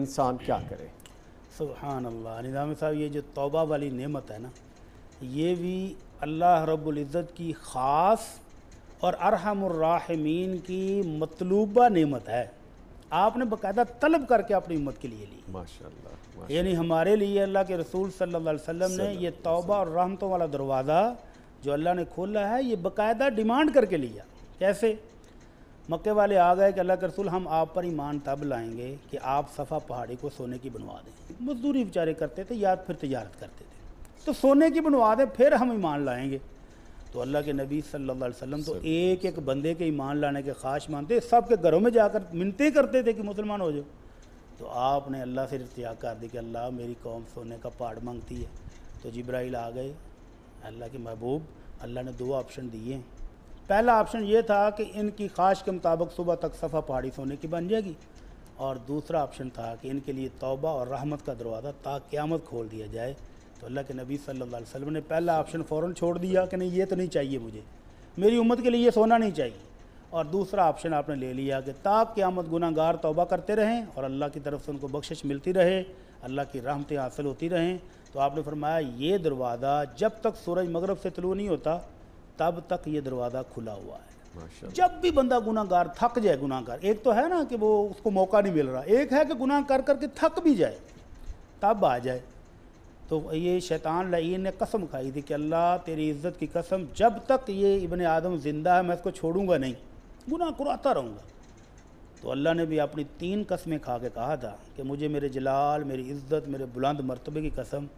इंसान क्या करे सुबहान अल्लाह निज़ाम साहब ये जो तौबा वाली नेमत है ना ये भी अल्लाह रब्ज़त की ख़ास और अरहमर्राहमीन की मतलूबा नेमत है आपने बकायदा तलब करके अपनी उम्मत के लिए ली माशा यानी हमारे लिए अल्लाह के रसूल सल्लल्लाहु अलैहि वसल्लम ने यह तौबा और रहमतों वाला दरवाज़ा जो अल्लाह ने खोला है ये बकायदा डिमांड करके लिया कैसे मक्के वाले आ गए कि अल्लाह के रसूल हम आप पर ईमान तब लाएंगे कि आप सफ़ा पहाड़ी को सोने की बनवा दें मजदूरी बेचारे करते थे या फिर तजारत करते थे तो सोने की बनवा दें फिर हम ईमान लाएंगे तो अल्लाह के नबी सल्लल्लाहु अलैहि वसल्लम तो एक एक बंदे के ईमान लाने के ख्वाश मानते सब के घरों में जाकर मिनतें करते थे कि मुसलमान हो जाओ तो आपने अल्लाह से इल्तिया कर दी कि अल्लाह मेरी कौम सोने का पहाड़ मांगती है तो जब्राइल आ गए अल्लाह के महबूब अल्लाह ने दो ऑप्शन दिए हैं पहला ऑप्शन ये था कि इनकी ख्वाहिश के मुताबिक सुबह तक सफ़ा पहाड़ी सोने की बन जाएगी और दूसरा ऑप्शन था कि इनके लिए तौबा और रहमत का दरवाज़ा ता क़्यामत खोल दिया जाए तो अल्लाह के नबी सल्लल्लाहु अलैहि वसल्लम ने पहला ऑप्शन फ़ौर छोड़ दिया कि नहीं ये तो नहीं चाहिए मुझे मेरी उम्मत के लिए ये सोना नहीं चाहिए और दूसरा ऑप्शन आपने ले लिया कि ताब क़्यामत गुनागार तौबा करते रहें और अल्लाह की तरफ से उनको बख्शिश मिलती रहे अल्लाह की रहमतें हासिल होती रहें तो आपने फरमाया ये दरवाज़ा जब तक सूरज मगरब से तलू नहीं होता तब तक ये दरवाज़ा खुला हुआ है जब भी बंदा गुनागार थक जाए गुनागार एक तो है ना कि वो उसको मौका नहीं मिल रहा एक है कि गुनाह कर करके थक भी जाए तब आ जाए तो ये शैतान लईन ने कसम खाई थी कि अल्लाह तेरी इज्जत की कसम जब तक ये इबन आदम ज़िंदा है मैं इसको छोड़ूंगा नहीं गुनाह कराता रहूँगा तो अल्लाह ने भी अपनी तीन कस्में खा के कहा था कि मुझे मेरे जलाल मेरी इज़्ज़त मेरे बुलंद मरतबे की कसम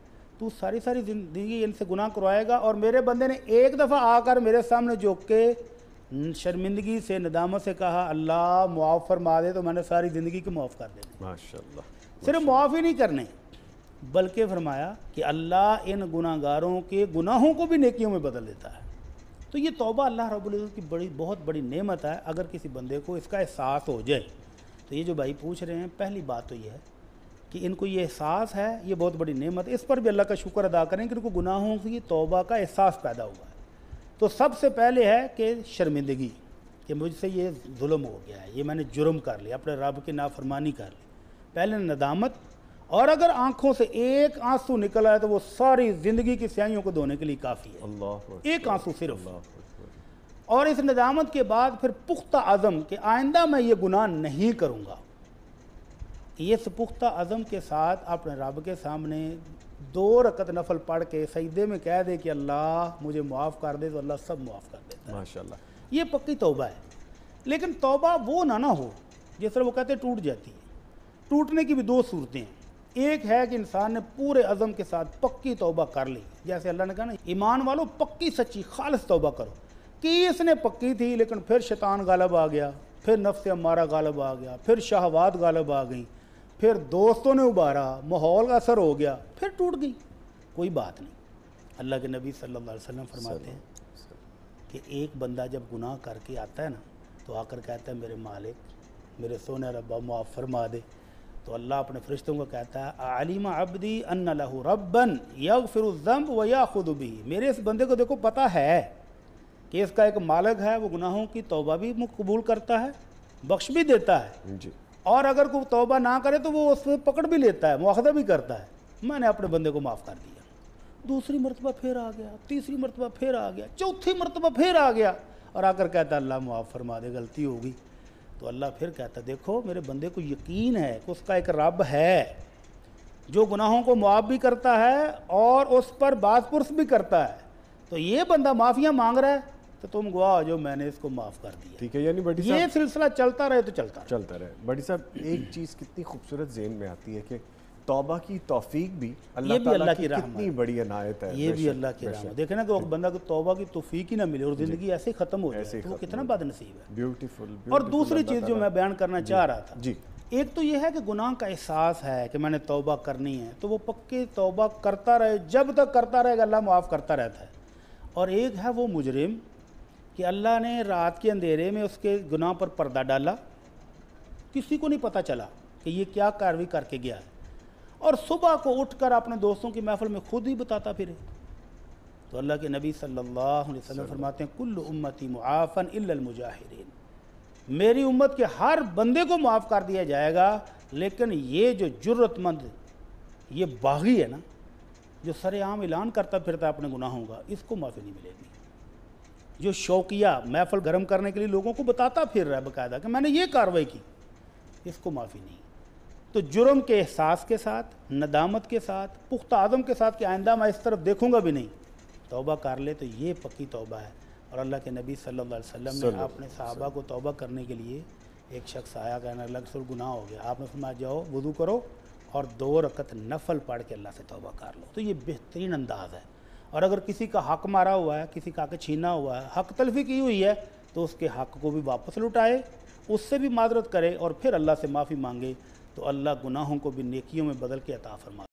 तू सारी सारी ज़िंदगी इनसे गुनाह करवाएगा और मेरे बंदे ने एक दफ़ा आकर मेरे सामने झुक के शर्मिंदगी से नदामत से कहा अल्लाह मुआफ़ फरमा दे तो मैंने सारी ज़िंदगी को मुआफ़ कर देना माशा सिर्फ मुआफ़ ही नहीं करने बल्कि फरमाया कि अल्लाह इन गुनाहगारों के गुनाहों को भी नेकियों में बदल देता है तो ये तोबा अल्लाह रबुल्ज़त की बड़ी बहुत बड़ी नेमत है अगर किसी बंदे को इसका एहसास हो जाए तो ये जो भाई पूछ रहे हैं पहली बात तो ये है कि इनको ये एहसास है ये बहुत बड़ी नेमत इस पर भी अल्लाह का शुक्र अदा करें कि इनको गुनाहों की तोबा का एहसास पैदा हुआ है तो सबसे पहले है कि शर्मिंदगी कि मुझसे ये जुल्म हो गया है ये मैंने जुर्म कर लिया अपने रब की नाफरमानी कर ली पहले नदामत और अगर आंखों से एक आंसू निकला है तो वो सारी ज़िंदगी की स्याहियों को धोने के लिए काफ़ी है अल्लाह एक आंसू सिर्फ और इस नदामत के बाद फिर पुख्ता आज़म कि आइंदा मैं ये गुनाह नहीं करूँगा ये पुख्ता अज़म के साथ अपने रब के सामने दो रकत नफल पढ़ के सईदे में कह दे कि अल्लाह मुझे माफ़ कर दे तो अल्लाह सब माफ़ कर देता माशा ये पक्की तोबा है लेकिन तोबा वो ना ना हो जिस तरह वो कहते टूट जाती है टूटने की भी दो सूरतें हैं एक है कि इंसान ने पूरे अज़म के साथ पक्की तोबा कर ली जैसे अल्लाह ने कहा ना ईमान वालों पक्की सच्ची खालस तोबा करो कि इसने पक्की थी लेकिन फिर शैतान गालब आ गया फिर नफ्स हमारा गालब आ गया फिर शाहवाद गालब आ गई फिर दोस्तों ने उबारा माहौल का असर हो गया फिर टूट गई कोई बात नहीं अल्लाह के नबी सल्लल्लाहु अलैहि वसल्लम फरमाते हैं कि एक बंदा जब गुनाह करके आता है ना तो आकर कहता है मेरे मालिक मेरे सोने रब्बा मुआफ़ फरमा दे तो अल्लाह अपने फरिश्तों को कहता है आलिमा अबदी अन्ना लहू रबन यग फिरुजम्ब व या खुदबी मेरे इस बंदे को देखो पता है कि इसका एक मालिक है वो गुनाहों की तोबा भी कबूल करता है बख्श भी देता है जी और अगर कोई तोबा ना करे तो वो उस पर पकड़ भी लेता है मुआदा भी करता है मैंने अपने बंदे को माफ़ कर दिया दूसरी मरतबा फिर आ गया तीसरी मरतबा फिर आ गया चौथी मरतबा फिर आ गया और आकर कहता अल्लाह मुआफ़ फरमा दे गलती होगी तो अल्लाह फिर कहता देखो मेरे बंदे को यकीन है कि उसका एक रब है जो गुनाहों को मुआफ़ भी करता है और उस पर बाज पुरस भी करता है तो ये बंदा माफ़िया मांग रहा है कि तुम गवाह हो जाओ मैंने इसको माफ़ कर दिया ठीक है यानी बड़ी ये सिलसिला चलता रहे तो चलता रहे। चलता रहे बड़ी साहब एक चीज़ कितनी खूबसूरत जेन में आती है कि तोबा की तोफीक भी अल्लाह भी अल्लाह की, की कितनी बड़ी अनायत है ये भी अल्लाह की रहमत देखे ना कि बंदा को तोबा की तोफीक ही ना मिले और ज़िंदगी ऐसे ही ख़त्म हो जाए तो कितना बद नसीब है ब्यूटीफुल और दूसरी चीज़ जो मैं बयान करना चाह रहा था जी एक तो यह है कि गुनाह का एहसास है कि मैंने तौबा करनी है तो वो पक्के तौबा करता रहे जब तक करता रहेगा अल्लाह माफ़ करता रहता है और एक है वो मुजरिम कि अल्लाह ने रात के अंधेरे में उसके गुनाह पर पर्दा डाला किसी को नहीं पता चला कि ये क्या कार्रवाई करके गया है और सुबह को उठकर अपने दोस्तों की महफल में खुद ही बताता फिर तो अल्लाह के नबी सल्लल्लाहु अलैहि वसल्लम फरमाते हैं कुल उम्मती मुआफ़न मुजाहिरीन मेरी उम्मत के हर बंदे को माफ़ कर दिया जाएगा लेकिन ये जो ज़रूरतमंद ये बागी है ना जो सरेआम ऐलान करता फिरता अपने गुनाहों का इसको माफ़ी नहीं मिलेगी जो शौकिया महफल गर्म करने के लिए लोगों को बताता फिर रहा है बाकायदा कि मैंने ये कार्रवाई की इसको माफ़ी नहीं तो जुर्म के एहसास के साथ नदामत के साथ पुख्ता आज़म के साथ कि आइंदा मैं इस तरफ देखूँगा भी नहीं तोबा कर ले तो ये पक्की तोबा है और अल्लाह के नबी सल्लल्लाहु अलैहि वसल्लम ने अपने साहबा को तोबा करने के लिए एक शख्स आया कहने अलग सुर गुनाह हो गया आपने समा जाओ वजू करो और दो रकत नफल पढ़ के अल्लाह से तोबा कर लो तो ये बेहतरीन अंदाज़ है और अगर किसी का हक मारा हुआ है किसी का हक छीना हुआ है हक तलफी की हुई है तो उसके हक को भी वापस लुटाए उससे भी मादरत करे और फिर अल्लाह से माफ़ी मांगे तो अल्लाह गुनाहों को भी नेकियों में बदल के अता फरमा